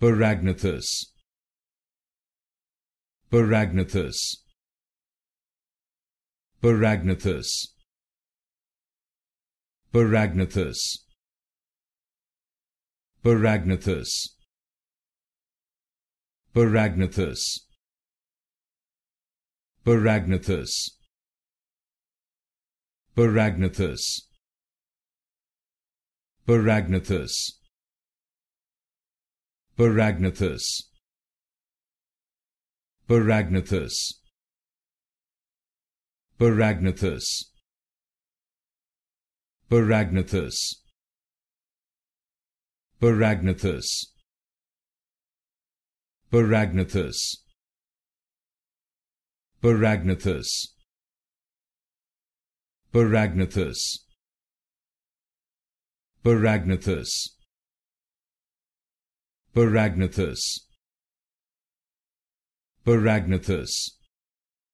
Paragnathus Paragnathus Paragnathus Paragnathus Paragnathus Paragnathus Paragnathus Paragnathus Paragnathus Paragnathus. Paragnathus. Paragnathus. Paragnathus. Paragnathus. Paragnathus. Paragnathus. Paragnathus. Paragnathus. Paragnathus Paragnathus